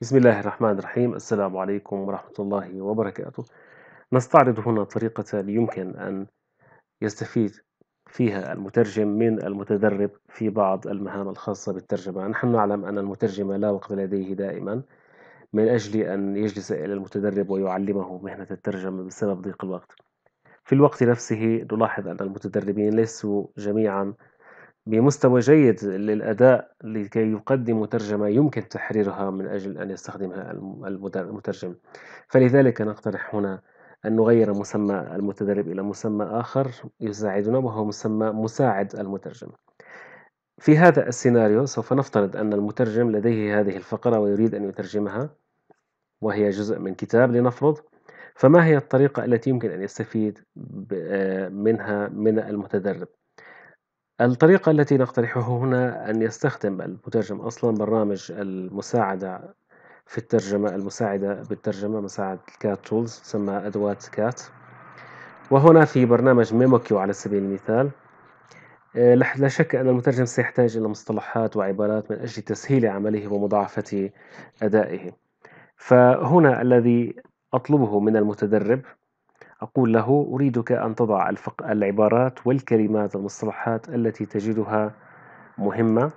بسم الله الرحمن الرحيم السلام عليكم ورحمة الله وبركاته نستعرض هنا طريقة يمكن أن يستفيد فيها المترجم من المتدرب في بعض المهام الخاصة بالترجمة نحن نعلم أن المترجم لا وقت لديه دائما من أجل أن يجلس إلى المتدرب ويعلمه مهنة الترجمة بسبب ضيق الوقت في الوقت نفسه نلاحظ أن المتدربين ليسوا جميعا بمستوى جيد للأداء لكي يقدم ترجمة يمكن تحريرها من أجل أن يستخدمها المترجم فلذلك نقترح هنا أن نغير مسمى المتدرب إلى مسمى آخر يساعدنا وهو مسمى مساعد المترجم في هذا السيناريو سوف نفترض أن المترجم لديه هذه الفقرة ويريد أن يترجمها وهي جزء من كتاب لنفرض فما هي الطريقة التي يمكن أن يستفيد آه، منها من المتدرب الطريقة التي نقترحه هنا أن يستخدم المترجم أصلا برنامج المساعدة في الترجمة المساعدة بالترجمة مساعدة الكات تولز تسمى أدوات كات وهنا في برنامج ميموكيو على سبيل المثال آه، لا شك أن المترجم سيحتاج إلى مصطلحات وعبارات من أجل تسهيل عمله ومضاعفة أدائه فهنا الذي أطلبه من المتدرب أقول له أريدك أن تضع العبارات والكلمات والمصطلحات التي تجدها مهمة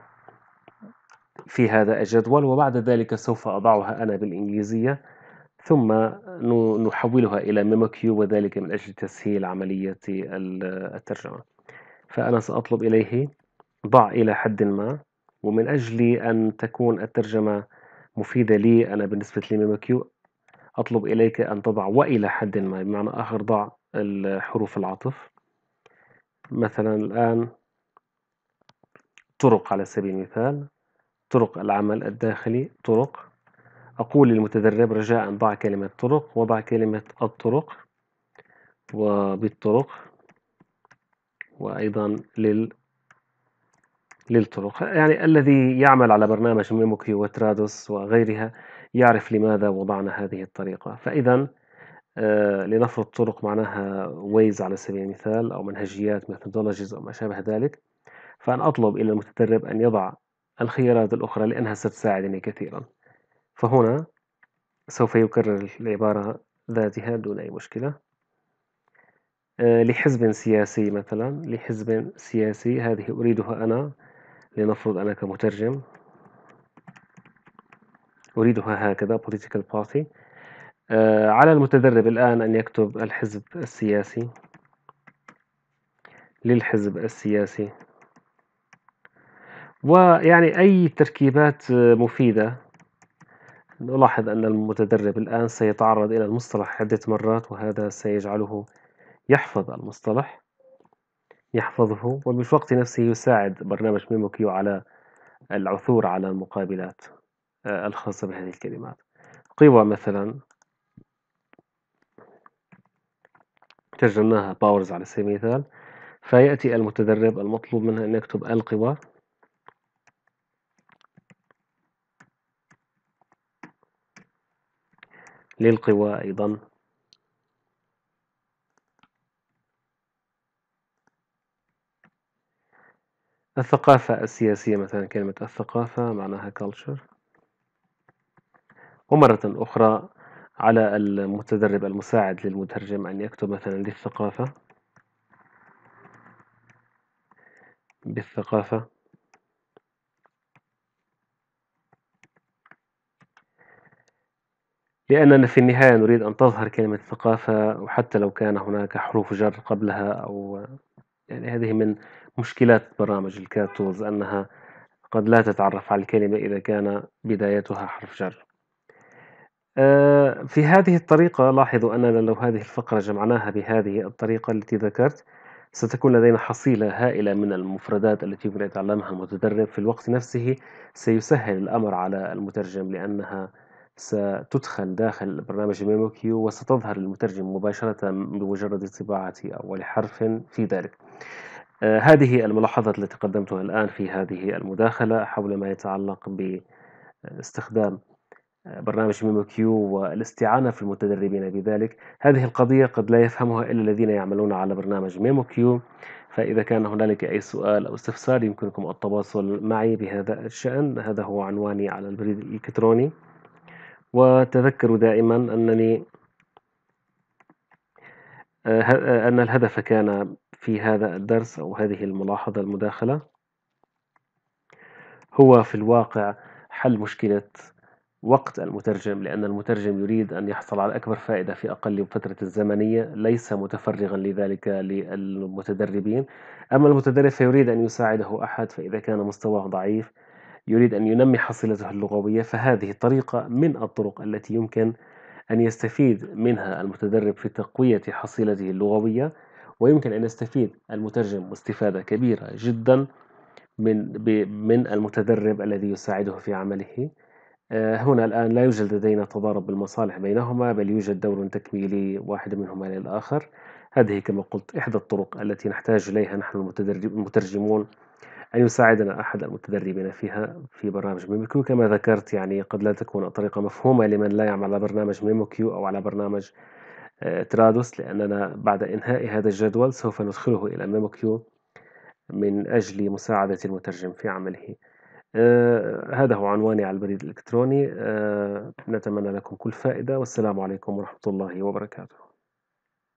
في هذا الجدول وبعد ذلك سوف أضعها أنا بالإنجليزية ثم نحولها إلى ميموكيو وذلك من أجل تسهيل عملية الترجمة فأنا سأطلب إليه ضع إلى حد ما ومن أجل أن تكون الترجمة مفيدة لي أنا بالنسبة لميموكيو أطلب إليك أن تضع وإلى حد ما بمعنى آخر ضع الحروف العطف مثلا الآن طرق على سبيل المثال طرق العمل الداخلي طرق أقول للمتدرب رجاء ضع كلمة طرق وضع كلمة الطرق وبالطرق وأيضا لل للطرق يعني الذي يعمل على برنامج ميموكي وترادوس وغيرها يعرف لماذا وضعنا هذه الطريقة فإذا آه، لنفرض طرق معناها ويز على سبيل المثال أو منهجيات ميثودولوجيز أو ما شابه ذلك فأنا أطلب إلى المتدرب أن يضع الخيارات الأخرى لأنها ستساعدني كثيرا فهنا سوف يكرر العبارة ذاتها دون أي مشكلة آه، لحزب سياسي مثلا لحزب سياسي هذه أريدها أنا لنفرض أنا كمترجم أريدها هكذا political party آه، على المتدرب الآن أن يكتب الحزب السياسي للحزب السياسي ويعني أي تركيبات مفيدة نلاحظ أن المتدرب الآن سيتعرض إلى المصطلح عدة مرات وهذا سيجعله يحفظ المصطلح يحفظه وبالوقت نفسه يساعد برنامج ميموكيو على العثور على المقابلات آه، الخاصة بهذه الكلمات قوى مثلا ترجمناها باورز على سبيل المثال فيأتي المتدرب المطلوب منه أن يكتب القوى للقوى أيضا الثقافة السياسية مثلا كلمة الثقافة معناها culture ومرة أخرى على المتدرب المساعد للمترجم أن يكتب مثلا للثقافة بالثقافة لأننا في النهاية نريد أن تظهر كلمة ثقافة وحتى لو كان هناك حروف جر قبلها أو يعني هذه من مشكلات برامج الكاتوز أنها قد لا تتعرف على الكلمة إذا كان بدايتها حرف جر آه، في هذه الطريقة لاحظوا أننا لو هذه الفقرة جمعناها بهذه الطريقة التي ذكرت ستكون لدينا حصيلة هائلة من المفردات التي يمكن أن يتعلمها المتدرب في الوقت نفسه سيسهل الأمر على المترجم لأنها ستدخل داخل برنامج ميمو كيو وستظهر للمترجم مباشرة بمجرد طباعة أول حرف في ذلك آه، هذه الملاحظات التي قدمتها الآن في هذه المداخلة حول ما يتعلق باستخدام برنامج ميمو كيو والاستعانة في المتدربين بذلك هذه القضية قد لا يفهمها إلا الذين يعملون على برنامج ميمو كيو فإذا كان هنالك أي سؤال أو استفسار يمكنكم التواصل معي بهذا الشأن هذا هو عنواني على البريد الإلكتروني وتذكروا دائما أنني آه، آه، أن الهدف كان في هذا الدرس أو هذه الملاحظة المداخلة هو في الواقع حل مشكلة وقت المترجم لأن المترجم يريد أن يحصل على أكبر فائدة في أقل فترة زمنية ليس متفرغا لذلك للمتدربين أما المتدرب فيريد أن يساعده أحد فإذا كان مستواه ضعيف يريد أن ينمي حصيلته اللغوية فهذه طريقة من الطرق التي يمكن أن يستفيد منها المتدرب في تقوية حصيلته اللغوية ويمكن أن يستفيد المترجم استفادة كبيرة جدا من من المتدرب الذي يساعده في عمله آه، هنا الآن لا يوجد لدينا تضارب بالمصالح بينهما بل يوجد دور تكميلي واحد منهما للآخر هذه كما قلت إحدى الطرق التي نحتاج إليها نحن المترجمون أن يساعدنا أحد المتدربين فيها في برنامج ميموكيو كما ذكرت يعني قد لا تكون الطريقة مفهومة لمن لا يعمل على برنامج ميموكيو أو على برنامج آه، ترادوس لأننا بعد إنهاء هذا الجدول سوف ندخله إلى ميموكيو من أجل مساعدة المترجم في عمله آه هذا هو عنواني على البريد الإلكتروني آه نتمنى لكم كل فائدة والسلام عليكم ورحمة الله وبركاته